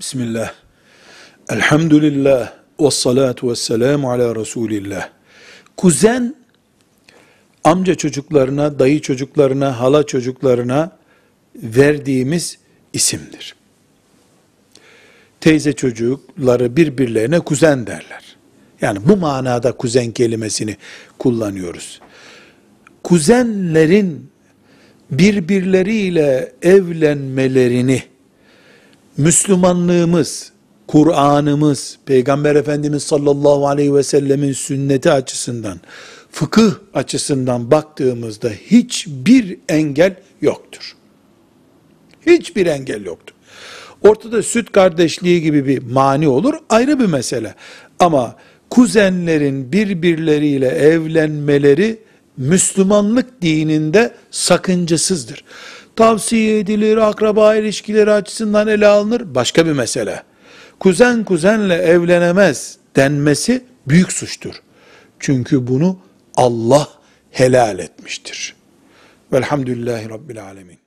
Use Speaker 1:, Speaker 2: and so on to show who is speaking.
Speaker 1: Bismillah. Elhamdülillah. Ve salatu ve selamu ala Resulillah. Kuzen, amca çocuklarına, dayı çocuklarına, hala çocuklarına verdiğimiz isimdir. Teyze çocukları birbirlerine kuzen derler. Yani bu manada kuzen kelimesini kullanıyoruz. Kuzenlerin birbirleriyle evlenmelerini Müslümanlığımız, Kur'an'ımız, Peygamber Efendimiz sallallahu aleyhi ve sellemin sünneti açısından, fıkıh açısından baktığımızda hiçbir engel yoktur. Hiçbir engel yoktur. Ortada süt kardeşliği gibi bir mani olur ayrı bir mesele. Ama kuzenlerin birbirleriyle evlenmeleri Müslümanlık dininde sakıncasızdır. Tavsiye edilir, akraba ilişkileri açısından ele alınır, başka bir mesele. Kuzen kuzenle evlenemez denmesi büyük suçtur. Çünkü bunu Allah helal etmiştir. Velhamdülillahi Rabbil Alemin.